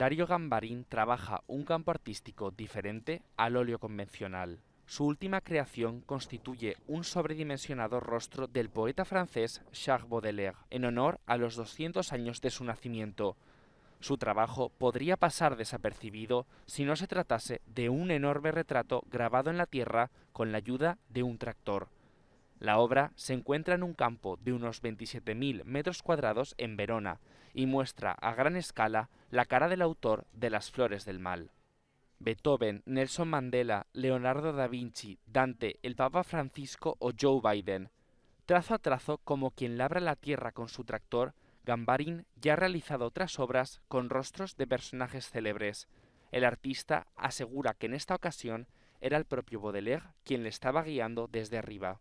Dario Gambarín trabaja un campo artístico diferente al óleo convencional. Su última creación constituye un sobredimensionado rostro del poeta francés Charles Baudelaire, en honor a los 200 años de su nacimiento. Su trabajo podría pasar desapercibido si no se tratase de un enorme retrato grabado en la tierra con la ayuda de un tractor. La obra se encuentra en un campo de unos 27.000 metros cuadrados en Verona y muestra a gran escala la cara del autor de Las Flores del Mal. Beethoven, Nelson Mandela, Leonardo da Vinci, Dante, el Papa Francisco o Joe Biden. Trazo a trazo, como quien labra la tierra con su tractor, Gambarin ya ha realizado otras obras con rostros de personajes célebres. El artista asegura que en esta ocasión era el propio Baudelaire quien le estaba guiando desde arriba.